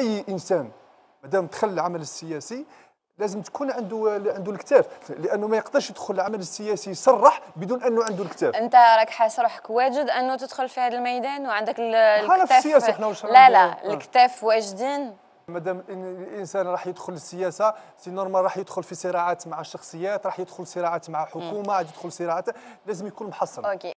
اي انسان مادام دخل العمل السياسي لازم تكون عنده عنده الكتاف لانه ما يقدرش يدخل العمل السياسي يصرح بدون انه عنده الكتاف انت راك حاس روحك واجد انه تدخل في هذا الميدان وعندك الكتاف في السياسه احنا واش لا لا آه. الكتاف واجدين مادام الانسان راح يدخل السياسه سي نورمال راح يدخل في صراعات مع الشخصيات راح يدخل صراعات مع حكومه راح يدخل صراعات لازم يكون محصن أوكي.